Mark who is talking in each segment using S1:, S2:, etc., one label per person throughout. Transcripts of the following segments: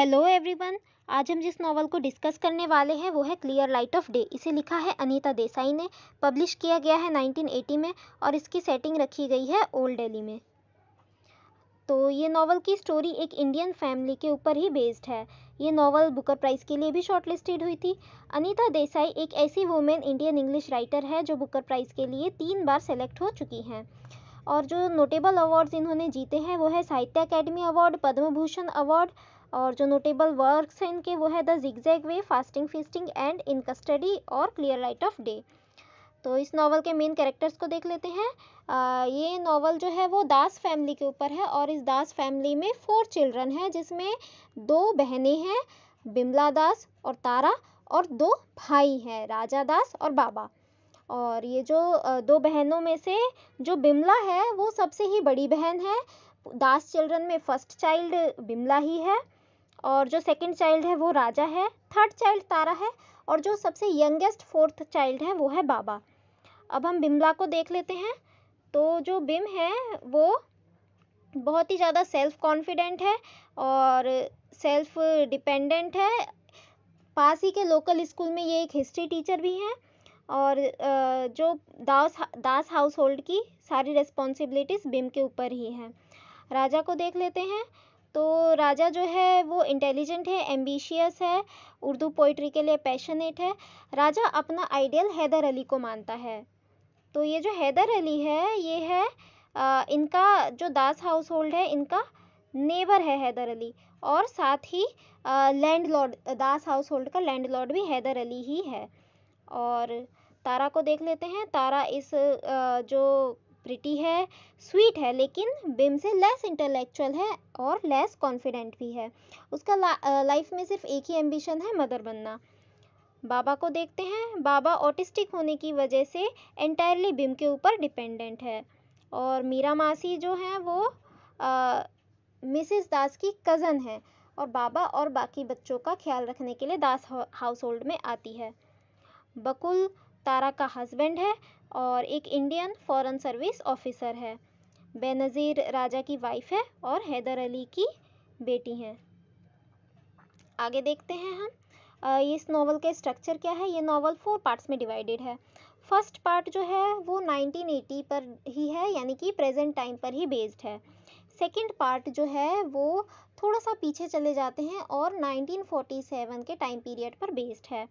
S1: hello everyone आज हम जिस नावल को डिस्कस करने वाले हैं वो है क्लियर लाइट ऑफ डे इसे लिखा है अनीता देसाई ने पब्लिश किया गया है 1980 में और इसकी सेटिंग रखी गई है ओल्ड दिल्ली में तो ये नावल की स्टोरी एक इंडियन फैमिली के ऊपर ही बेस्ड है ये नावल बुकर प्राइज़ के लिए भी शॉर्टलिस्टेड हुई थी अनीता देसाई एक ऐसी वुमेन इंडियन इंग्लिश राइटर है जो बुकर प्राइज़ के लिए तीन बार सेलेक्ट हो चुकी हैं और जो नोटेबल अवार्ड्स इन्होंने जीते हैं वो है साहित्य अकेडमी अवार्ड पद्म भूषण अवार्ड और जो नोटेबल वर्क्स हैं इनके वो है the zigzag way fasting feasting and in custody और क्लियर लाइट ऑफ डे तो इस नावल के मेन कैरेक्टर्स को देख लेते हैं आ, ये नावल जो है वो दास फैमिली के ऊपर है और इस दास फैमिली में फोर चिल्ड्रन हैं जिसमें दो बहनें हैं बिमला दास और तारा और दो भाई हैं राजा दास और बाबा और ये जो दो बहनों में से जो बिमला है वो सबसे ही बड़ी बहन है दास चिल्ड्रन में फर्स्ट चाइल्ड बिमला ही है और जो सेकंड चाइल्ड है वो राजा है थर्ड चाइल्ड तारा है और जो सबसे यंगेस्ट फोर्थ चाइल्ड है वो है बाबा अब हम बिमला को देख लेते हैं तो जो बिम है वो बहुत ही ज़्यादा सेल्फ कॉन्फिडेंट है और सेल्फ डिपेंडेंट है पास ही के लोकल स्कूल में ये एक हिस्ट्री टीचर भी हैं और जो दास दास हाउस होल्ड की सारी रिस्पॉन्सिबिलिटीज़ बिम के ऊपर ही हैं राजा को देख लेते हैं तो राजा जो है वो इंटेलिजेंट है एम्बिशियस है उर्दू पोइट्री के लिए पैशनेट है राजा अपना आइडियल हैदर अली को मानता है तो ये जो हैदर अली है ये है आ, इनका जो दास हाउस होल्ड है इनका नेबर है हैदर अली और साथ ही landlord Das household का लैंड लॉर्ड भी हैदर अली ही है और तारा को देख लेते हैं तारा इस आ, जो प्रिटी है स्वीट है लेकिन बिम से लेस इंटेलेक्चुअल है और लेस कॉन्फिडेंट भी है उसका ला, लाइफ में सिर्फ एक ही एम्बिशन है मदर बनना बाबा को देखते हैं बाबा ऑटिस्टिक होने की वजह से एंटायरली बिम के ऊपर डिपेंडेंट है और मीरा मासी जो हैं वो मिसिस दास की कज़न है और बाबा और बाकी बच्चों का ख्याल रखने के लिए दास हाउस होल्ड में आती है बकुल तारा का हस्बैंड है और एक इंडियन फॉरेन सर्विस ऑफिसर है बेनज़ीर राजा की वाइफ है और हैदर अली की बेटी हैं आगे देखते हैं हम इस नावल के स्ट्रक्चर क्या है ये नावल फोर पार्ट्स में डिवाइडेड है फर्स्ट पार्ट जो है वो 1980 पर ही है यानी कि प्रेजेंट टाइम पर ही बेस्ड है सेकंड पार्ट जो है वो थोड़ा सा पीछे चले जाते हैं और 1947 के टाइम पीरियड पर बेस्ड है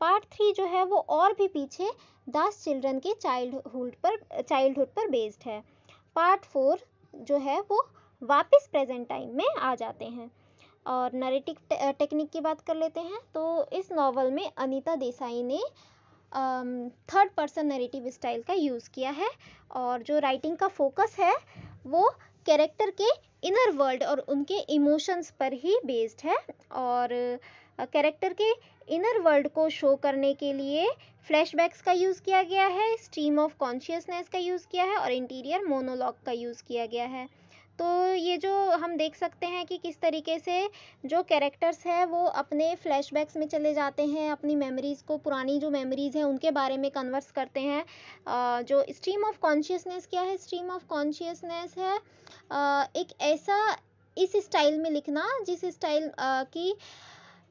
S1: पार्ट थ्री जो है वो और भी पीछे दास चिल्ड्रन के चाइल्डहुड पर चाइल्डहुड पर बेस्ड है पार्ट फोर जो है वो वापस प्रेजेंट टाइम में आ जाते हैं और नरेटिक टेक्निक की बात कर लेते हैं तो इस नावल में अनीता देसाई ने थर्ड पर्सन नरेटिव स्टाइल का यूज़ किया है और जो राइटिंग का फोकस है वो कैरेक्टर के इनर वर्ल्ड और उनके इमोशंस पर ही बेस्ड है और कैरेक्टर के इनर वर्ल्ड को शो करने के लिए फ्लैशबैक्स का यूज़ किया गया है स्ट्रीम ऑफ कॉन्शियसनेस का यूज़ किया है और इंटीरियर मोनोलॉग का यूज़ किया गया है तो ये जो हम देख सकते हैं कि किस तरीके से जो कैरेक्टर्स हैं वो अपने फ्लैशबैक्स में चले जाते हैं अपनी मेमोरीज़ को पुरानी जो मेमोरीज़ हैं उनके बारे में कन्वर्स करते हैं जो स्ट्रीम ऑफ कॉन्शियसनेस क्या है स्ट्रीम ऑफ कॉन्शियसनेस है एक ऐसा इस स्टाइल में लिखना जिस स्टाइल की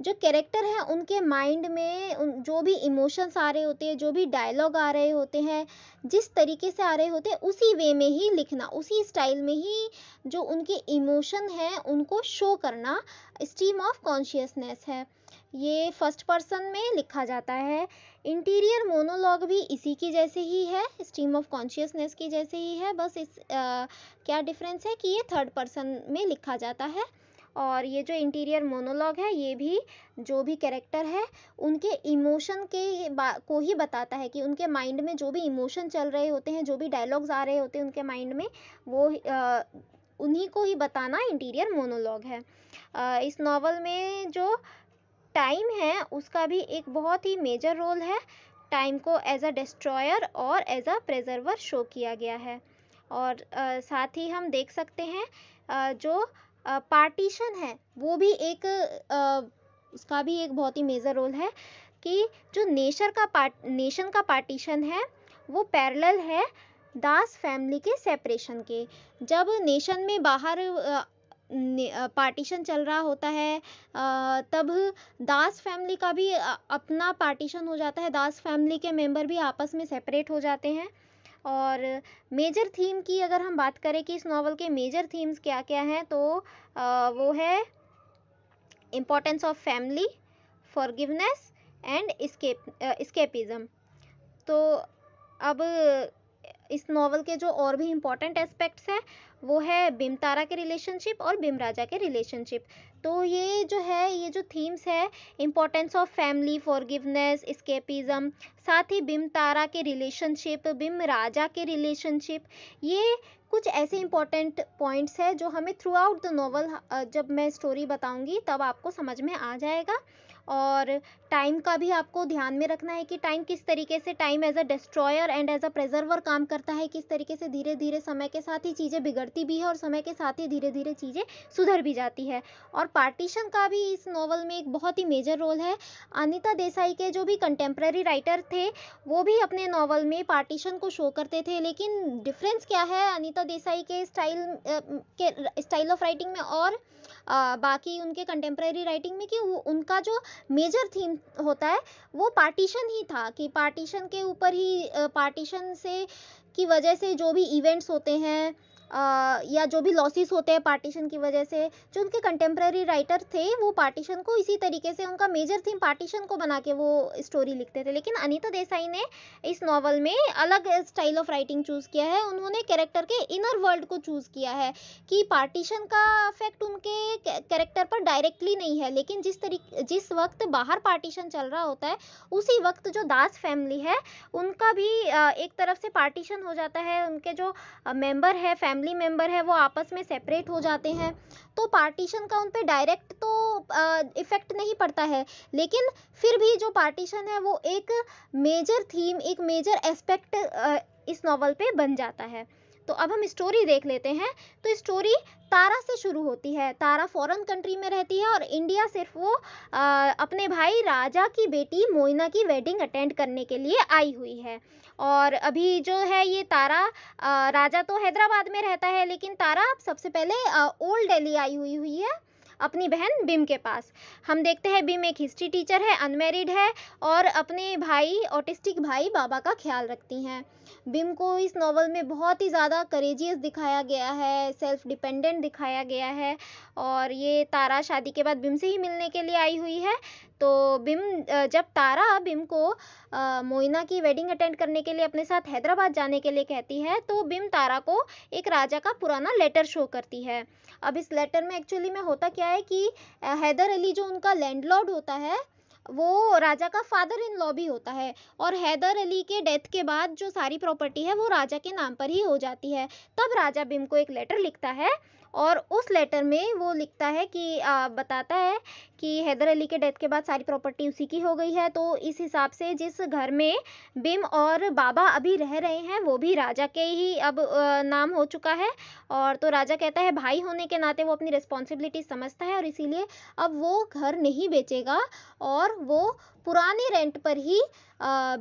S1: जो कैरेक्टर हैं उनके माइंड में उन जो भी इमोशंस आ रहे होते हैं जो भी डायलॉग आ रहे होते हैं जिस तरीके से आ रहे होते हैं उसी वे में ही लिखना उसी स्टाइल में ही जो उनके इमोशन हैं उनको शो करना स्ट्रीम ऑफ कॉन्शियसनेस है ये फर्स्ट पर्सन में लिखा जाता है इंटीरियर मोनोलॉग भी इसी की जैसे ही है स्ट्रीम ऑफ कॉन्शियसनेस की जैसे ही है बस इस आ, क्या डिफरेंस है कि ये थर्ड पर्सन में लिखा जाता है और ये जो इंटीरियर मोनोलॉग है ये भी जो भी कैरेक्टर है उनके इमोशन के को ही बताता है कि उनके माइंड में जो भी इमोशन चल रहे होते हैं जो भी डायलॉग्स आ रहे होते हैं उनके माइंड में वो उन्हीं को ही बताना इंटीरियर मोनोलॉग है आ, इस नावल में जो टाइम है उसका भी एक बहुत ही मेजर रोल है टाइम को एज अ डिस्ट्रॉयर और एज अ प्रज़र्वर शो किया गया है और आ, साथ ही हम देख सकते हैं आ, जो पार्टीशन है वो भी एक उसका भी एक बहुत ही मेजर रोल है कि जो नेशर का पार्ट नेशन का पार्टीशन है वो पैरेलल है दास फैमिली के सेपरेशन के जब नेशन में बाहर पार्टीशन चल रहा होता है तब दास फैमिली का भी अपना पार्टीशन हो जाता है दास फैमिली के मेंबर भी आपस में सेपरेट हो जाते हैं और मेजर थीम की अगर हम बात करें कि इस नावल के मेजर थीम्स क्या क्या हैं तो आ, वो है importance of family forgiveness and escape escapism तो अब इस नावल के जो और भी इम्पॉर्टेंट एस्पेक्ट्स हैं वो है बिम तारा के रिलेशनशिप और बिम राजा के रिलेशनशिप तो ये जो है ये जो थीम्स है importance of family forgiveness escapism साथ ही बिम तारा के रिलेशनशिप बिम राजा के रिलेशनशिप ये कुछ ऐसे इम्पॉर्टेंट पॉइंट्स है जो हमें थ्रू आउट द नॉवल जब मैं स्टोरी बताऊंगी तब आपको समझ में आ जाएगा और टाइम का भी आपको ध्यान में रखना है कि टाइम किस तरीके से time as a destroyer and as a preserver काम करता है किस तरीके से धीरे धीरे समय के साथ ही चीज़ें बिगड़ती भी है और समय के साथ ही धीरे धीरे चीज़ें सुधर भी जाती है और पार्टीशन का भी इस नॉवल में एक बहुत ही मेजर रोल है अनिता देसाई के जो भी कंटेम्प्रेरी राइटर थे वो भी अपने नॉवल में पार्टीशन को शो करते थे लेकिन डिफरेंस क्या है अनिता देसाई के स्टाइल के स्टाइल ऑफ राइटिंग में और आ, बाकी उनके कंटेम्प्रेरी राइटिंग में कि उनका जो मेजर थीम होता है वो पार्टीशन ही था कि पार्टीशन के ऊपर ही पार्टीशन से की वजह से जो भी इवेंट्स होते हैं या जो भी लॉसेस होते हैं पार्टीशन की वजह से जो उनके कंटेम्प्रेरी राइटर थे वो पार्टीशन को इसी तरीके से उनका मेजर थीम पार्टीशन को बना के वो स्टोरी लिखते थे लेकिन अनिता देसाई ने इस नावल में अलग स्टाइल ऑफ राइटिंग चूज़ किया है उन्होंने कैरेक्टर के इनर वर्ल्ड को चूज़ किया है कि पार्टीशन का अफेक्ट उनके कैरेक्टर पर डायरेक्टली नहीं है लेकिन जिस तरीके जिस वक्त बाहर पार्टीशन चल रहा होता है उसी वक्त जो दास फैमिली है उनका भी एक तरफ से पार्टीशन हो जाता है उनके जो मेम्बर है फैमिली फैमिली मेम्बर है वो आपस में सेपरेट हो जाते हैं तो पार्टीशन का उन पर डायरेक्ट तो इफ़ेक्ट नहीं पड़ता है लेकिन फिर भी जो पार्टीशन है वो एक मेजर थीम एक मेजर एस्पेक्ट इस नॉवल पे बन जाता है तो अब हम स्टोरी देख लेते हैं तो स्टोरी तारा से शुरू होती है तारा फॉरेन कंट्री में रहती है और इंडिया सिर्फ वो आ, अपने भाई राजा की बेटी मोइना की वेडिंग अटेंड करने के लिए आई हुई है और अभी जो है ये तारा आ, राजा तो हैदराबाद में रहता है लेकिन तारा सबसे पहले ओल्ड डेली आई हुई हुई है अपनी बहन बिम के पास हम देखते हैं बिम एक हिस्ट्री टीचर है अनमेरिड है और अपने भाई ऑटिस्टिक भाई बाबा का ख्याल रखती हैं बिम को इस नावल में बहुत ही ज़्यादा करेजियस दिखाया गया है सेल्फ डिपेंडेंट दिखाया गया है और ये तारा शादी के बाद बिम से ही मिलने के लिए आई हुई है तो बिम जब तारा बिम को मोइना की वेडिंग अटेंड करने के लिए अपने साथ हैदराबाद जाने के लिए कहती है तो बिम तारा को एक राजा का पुराना लेटर शो करती है अब इस लेटर में एक्चुअली में होता क्या है कि हैदर अली जो उनका लैंडलॉर्ड होता है वो राजा का फादर इन लॉ भी होता है और हैदर अली के डेथ के बाद जो सारी प्रॉपर्टी है वो राजा के नाम पर ही हो जाती है तब राजा भीम को एक लेटर लिखता है और उस लेटर में वो लिखता है कि आ, बताता है कि हैदर अली के डेथ के बाद सारी प्रॉपर्टी उसी की हो गई है तो इस हिसाब से जिस घर में बिम और बाबा अभी रह रहे हैं वो भी राजा के ही अब नाम हो चुका है और तो राजा कहता है भाई होने के नाते वो अपनी रिस्पॉन्सिबिलिटी समझता है और इसीलिए अब वो घर नहीं बेचेगा और वो पुराने रेंट पर ही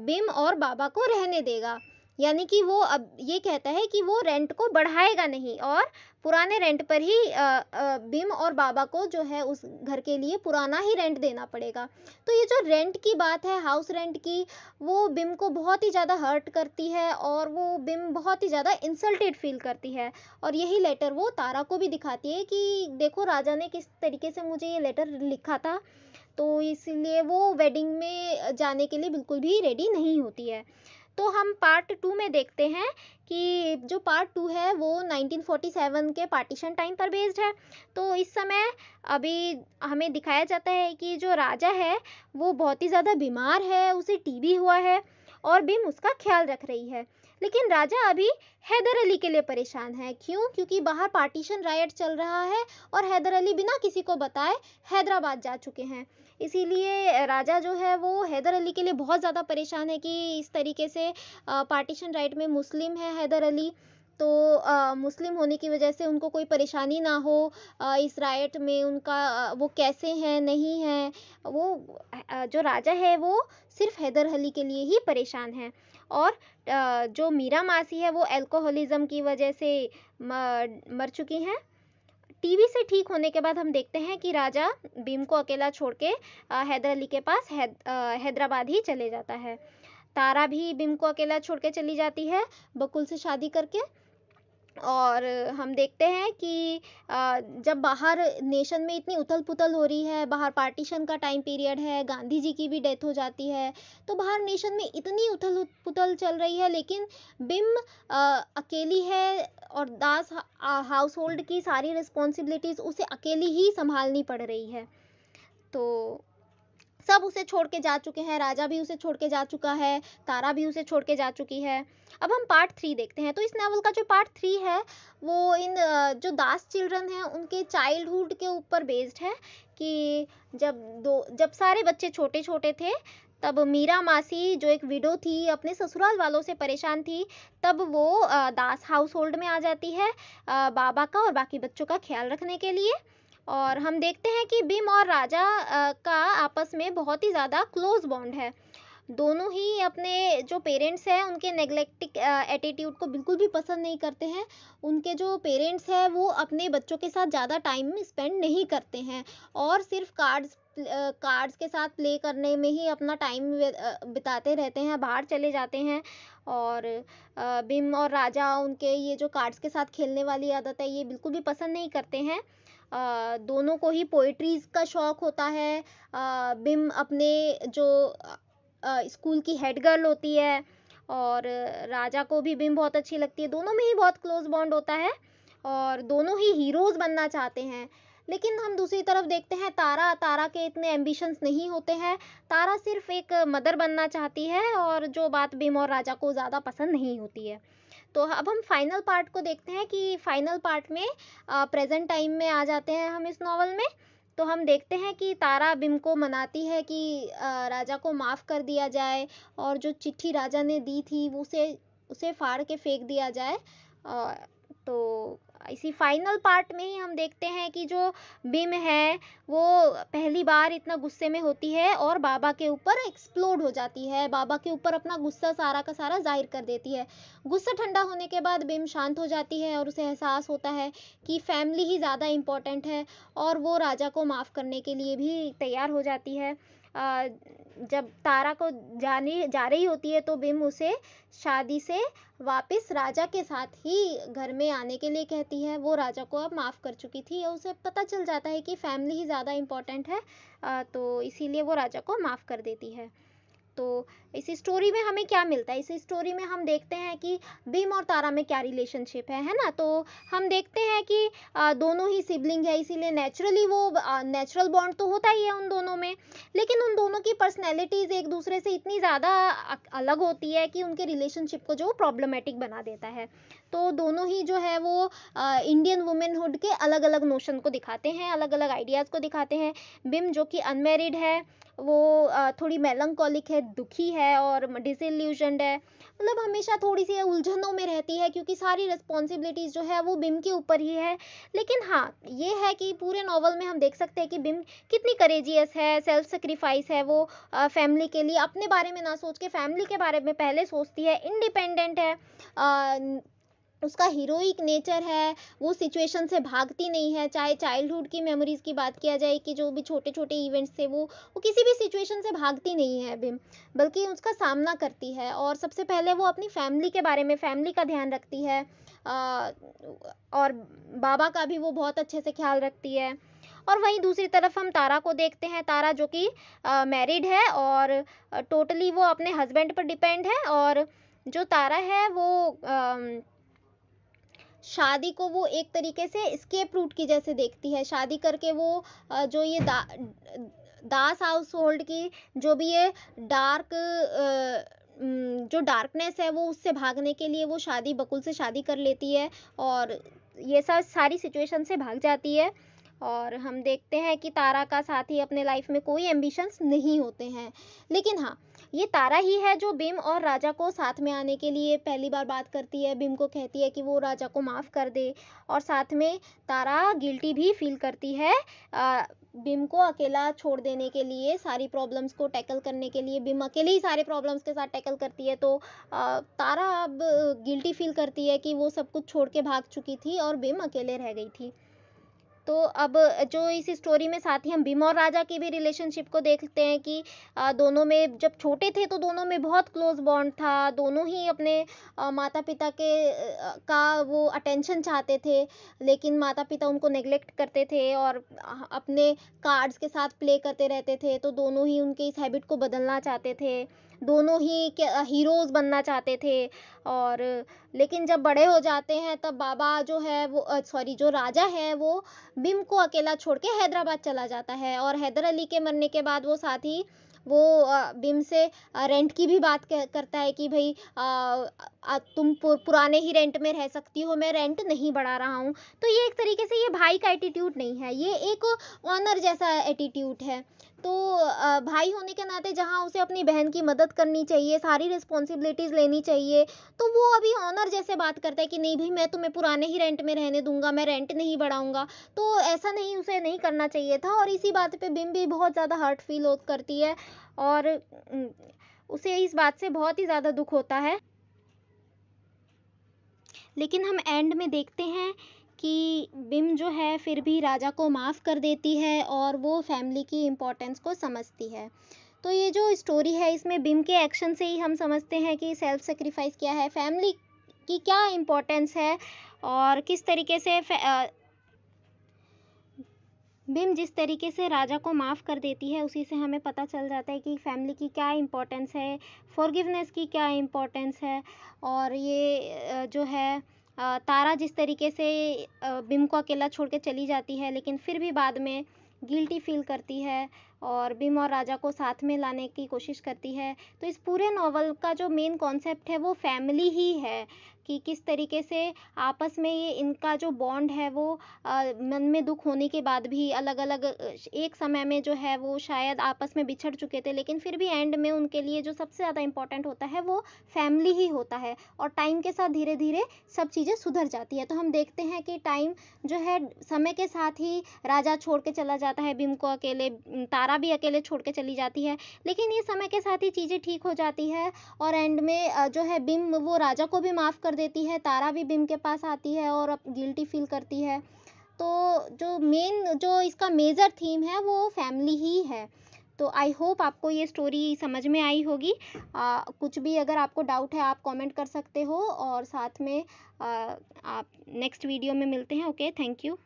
S1: बिम और बाबा को रहने देगा यानी कि वो अब ये कहता है कि वो रेंट को बढ़ाएगा नहीं और पुराने रेंट पर ही बिम और बाबा को जो है उस घर के लिए पुराना ही रेंट देना पड़ेगा तो ये जो रेंट की बात है हाउस रेंट की वो बिम को बहुत ही ज़्यादा हर्ट करती है और वो बिम बहुत ही ज़्यादा इंसल्टेड फील करती है और यही लेटर वो तारा को भी दिखाती है कि देखो राजा ने किस तरीके से मुझे ये लेटर लिखा था तो इसलिए वो वेडिंग में जाने के लिए बिल्कुल भी रेडी नहीं होती है तो हम पार्ट टू में देखते हैं कि जो पार्ट टू है वो 1947 के पार्टीशन टाइम पर बेस्ड है तो इस समय अभी हमें दिखाया जाता है कि जो राजा है वो बहुत ही ज़्यादा बीमार है उसे टीबी हुआ है और बिम उसका ख्याल रख रही है लेकिन राजा अभी हैदर अली के लिए परेशान है क्यों क्योंकि बाहर पार्टीशन राइट चल रहा है और हैदर अली बिना किसी को बताए हैदराबाद जा चुके हैं इसीलिए राजा जो है वो हैदर अली के लिए बहुत ज़्यादा परेशान है कि इस तरीके से पार्टीशन राइट में मुस्लिम है हैदर अली तो आ, मुस्लिम होने की वजह से उनको कोई परेशानी ना हो आ, इस राइट में उनका आ, वो कैसे हैं नहीं हैं वो आ, जो राजा है वो सिर्फ हैदर अली के लिए ही परेशान है और जो मीरा मासी है वो एल्कोहलिज़्म की वजह से मर चुकी हैं टीवी से ठीक होने के बाद हम देखते हैं कि राजा भीम को अकेला छोड़ के हैदर अली के पास हैद, हैदराबाद ही चले जाता है तारा भी भीम को अकेला छोड़ के चली जाती है बकुल से शादी करके और हम देखते हैं कि जब बाहर नेशन में इतनी उथल पुथल हो रही है बाहर पार्टीशन का टाइम पीरियड है गांधी जी की भी डेथ हो जाती है तो बाहर नेशन में इतनी उथल पुथल चल रही है लेकिन बिम अकेली है और दास हाउस होल्ड की सारी रिस्पॉन्सिबिलिटीज़ उसे अकेली ही संभालनी पड़ रही है तो सब उसे छोड़ के जा चुके हैं राजा भी उसे छोड़ के जा चुका है तारा भी उसे छोड़ के जा चुकी है अब हम पार्ट थ्री देखते हैं तो इस नावल का जो पार्ट थ्री है वो इन जो दास चिल्ड्रन हैं उनके चाइल्डहुड के ऊपर बेस्ड है कि जब दो जब सारे बच्चे छोटे छोटे थे तब मीरा मासी जो एक विडो थी अपने ससुराल वालों से परेशान थी तब वो दास हाउस होल्ड में आ जाती है बाबा का और बाकी बच्चों का ख्याल रखने के लिए और हम देखते हैं कि भीम और राजा का आपस में बहुत ही ज़्यादा क्लोज बॉन्ड है दोनों ही अपने जो पेरेंट्स हैं उनके नेगलेक्टिक एटीट्यूड को बिल्कुल भी पसंद नहीं करते हैं उनके जो पेरेंट्स हैं वो अपने बच्चों के साथ ज़्यादा टाइम स्पेंड नहीं करते हैं और सिर्फ कार्ड्स कार्ड्स के साथ प्ले करने में ही अपना टाइम बिताते रहते हैं बाहर चले जाते हैं और बिम और राजा उनके ये जो कार्ड्स के साथ खेलने वाली आदत है ये बिल्कुल भी पसंद नहीं करते हैं दोनों को ही पोइट्रीज का शौक़ होता है बिम अपने जो स्कूल की हेड गर्ल होती है और राजा को भी बिम बहुत अच्छी लगती है दोनों में ही बहुत क्लोज़ बॉन्ड होता है और दोनों ही हीरोज़ बनना चाहते हैं लेकिन हम दूसरी तरफ देखते हैं तारा तारा के इतने एम्बिशंस नहीं होते हैं तारा सिर्फ एक मदर बनना चाहती है और जो बात बिम और राजा को ज़्यादा पसंद नहीं होती है तो अब हम फाइनल पार्ट को देखते हैं कि फाइनल पार्ट में प्रेजेंट टाइम में आ जाते हैं हम इस नावल में तो हम देखते हैं कि तारा बिम को मनाती है कि राजा को माफ़ कर दिया जाए और जो चिट्ठी राजा ने दी थी वो उसे उसे फाड़ के फेंक दिया जाए तो इसी फाइनल पार्ट में ही हम देखते हैं कि जो बिम है वो पहली बार इतना गुस्से में होती है और बाबा के ऊपर एक्सप्लोड हो जाती है बाबा के ऊपर अपना गुस्सा सारा का सारा जाहिर कर देती है गुस्सा ठंडा होने के बाद बिम शांत हो जाती है और उसे एहसास होता है कि फैमिली ही ज़्यादा इम्पॉर्टेंट है और वो राजा को माफ़ करने के लिए भी तैयार हो जाती है जब तारा को जाने जा रही होती है तो बिम उसे शादी से वापस राजा के साथ ही घर में आने के लिए कहती है वो राजा को अब माफ़ कर चुकी थी उसे पता चल जाता है कि फैमिली ही ज़्यादा इम्पोर्टेंट है तो इसीलिए वो राजा को माफ़ कर देती है तो इस स्टोरी में हमें क्या मिलता है इस स्टोरी में हम देखते हैं कि भीम और तारा में क्या रिलेशनशिप है है ना तो हम देखते हैं कि दोनों ही सिबलिंग है इसीलिए नेचुरली वो नेचुरल बॉन्ड तो होता ही है उन दोनों में लेकिन उन दोनों की पर्सनैलिटीज़ एक दूसरे से इतनी ज़्यादा अलग होती है कि उनके रिलेशनशिप को जो प्रॉब्लमेटिक बना देता है तो दोनों ही जो है वो इंडियन वुमेनहुड के अलग अलग नोशन को दिखाते हैं अलग अलग आइडियाज़ को दिखाते हैं बिम जो कि अनमेरिड है वो थोड़ी मेलंकॉलिक है दुखी है और डिसल्यूजनड है मतलब हमेशा थोड़ी सी उलझनों में रहती है क्योंकि सारी रिस्पॉन्सिबिलिटीज़ जो है वो बिम के ऊपर ही है लेकिन हाँ ये है कि पूरे नॉवल में हम देख सकते हैं कि बिम कितनी करेजियस है सेल्फ सेक्रीफाइस है वो फैमिली के लिए अपने बारे में ना सोच के फैमिली के बारे में पहले सोचती है इंडिपेंडेंट है आ, उसका हीरोइक नेचर है वो सिचुएशन से भागती नहीं है चाहे चाइल्डहुड की मेमोरीज़ की बात किया जाए कि जो भी छोटे छोटे इवेंट्स थे वो वो किसी भी सिचुएशन से भागती नहीं है बिम बल्कि उसका सामना करती है और सबसे पहले वो अपनी फैमिली के बारे में फैमिली का ध्यान रखती है आ, और बाबा का भी वो बहुत अच्छे से ख्याल रखती है और वहीं दूसरी तरफ हम तारा को देखते हैं तारा जो कि मैरिड है और टोटली वो अपने हस्बैंड पर डिपेंड है और जो तारा है वो आ, शादी को वो एक तरीके से स्केप रूट की जैसे देखती है शादी करके वो जो ये दा, दास हाउस होल्ड की जो भी ये डार्क जो डार्कनेस है वो उससे भागने के लिए वो शादी बकुल से शादी कर लेती है और ये सब सारी सिचुएशन से भाग जाती है और हम देखते हैं कि तारा का साथी अपने लाइफ में कोई एम्बिशंस नहीं होते हैं लेकिन हाँ ये तारा ही है जो भीम और राजा को साथ में आने के लिए पहली बार बात करती है भीम को कहती है कि वो राजा को माफ़ कर दे और साथ में तारा गिल्टी भी फील करती है भीम को अकेला छोड़ देने के लिए सारी प्रॉब्लम्स को टैकल करने के लिए भीम अकेले ही सारे प्रॉब्लम्स के साथ टैकल करती है तो तारा अब गिल्टी फील करती है कि वो सब कुछ छोड़ के भाग चुकी थी और भीम अकेले रह गई थी तो अब जो इस स्टोरी में साथ ही हम भीम और राजा की भी रिलेशनशिप को देखते हैं कि दोनों में जब छोटे थे तो दोनों में बहुत क्लोज बॉन्ड था दोनों ही अपने माता पिता के का वो अटेंशन चाहते थे लेकिन माता पिता उनको नेग्लेक्ट करते थे और अपने कार्ड्स के साथ प्ले करते रहते थे तो दोनों ही उनके इस हैबिट को बदलना चाहते थे दोनों ही हीरोज़ बनना चाहते थे और लेकिन जब बड़े हो जाते हैं तब बाबा जो है वो सॉरी जो राजा है वो बिम को अकेला छोड़ के हैदराबाद चला जाता है और हैदर अली के मरने के बाद वो साथ ही वो बिम से रेंट की भी बात करता है कि भाई तुम पुराने ही रेंट में रह सकती हो मैं रेंट नहीं बढ़ा रहा हूँ तो ये एक तरीके से ये भाई का एटीट्यूड नहीं है ये एक ऑनर जैसा एटीट्यूड है तो भाई होने के नाते जहाँ उसे अपनी बहन की मदद करनी चाहिए सारी रिस्पॉन्सिबिलिटीज़ लेनी चाहिए तो वो अभी ऑनर जैसे बात करता है कि नहीं भाई मैं तुम्हें पुराने ही रेंट में रहने दूंगा मैं रेंट नहीं बढ़ाऊंगा तो ऐसा नहीं उसे नहीं करना चाहिए था और इसी बात पर बिम भी बहुत ज़्यादा हर्ट फील करती है और उसे इस बात से बहुत ही ज़्यादा दुख होता है लेकिन हम एंड में देखते हैं कि बिम जो है फिर भी राजा को माफ़ कर देती है और वो फैमिली की इम्पोर्टेंस को समझती है तो ये जो स्टोरी है इसमें बिम के एक्शन से ही हम समझते हैं कि सेल्फ सेक्रीफाइस क्या है फैमिली की क्या इम्पोर्टेंस है और किस तरीके से बिम जिस तरीके से राजा को माफ़ कर देती है उसी से हमें पता चल जाता है कि फैमिली की क्या इम्पोर्टेंस है फॉरगिवनेस की क्या इम्पोर्टेंस है और ये जो है तारा जिस तरीके से बिम को अकेला छोड़ कर चली जाती है लेकिन फिर भी बाद में गिल्टी फ़ील करती है और बिम और राजा को साथ में लाने की कोशिश करती है तो इस पूरे नावल का जो मेन कॉन्सेप्ट है वो फैमिली ही है कि किस तरीके से आपस में ये इनका जो बॉन्ड है वो मन में दुख होने के बाद भी अलग अलग एक समय में जो है वो शायद आपस में बिछड़ चुके थे लेकिन फिर भी एंड में उनके लिए जो सबसे ज़्यादा इम्पॉर्टेंट होता है वो फैमिली ही होता है और टाइम के साथ धीरे धीरे सब चीज़ें सुधर जाती है तो हम देखते हैं कि टाइम जो है समय के साथ ही राजा छोड़ के चला जाता है भीम को अकेले तारा भी अकेले छोड़ के चली जाती है लेकिन ये समय के साथ ही चीज़ें ठीक हो जाती है और एंड में जो है भीम वो राजा को भी माफ़ कर कर देती है तारा भी बिम के पास आती है और गिल्टी फील करती है तो जो मेन जो इसका मेजर थीम है वो फैमिली ही है तो आई होप आपको ये स्टोरी समझ में आई होगी आ, कुछ भी अगर आपको डाउट है आप कमेंट कर सकते हो और साथ में आ, आप नेक्स्ट वीडियो में मिलते हैं ओके थैंक यू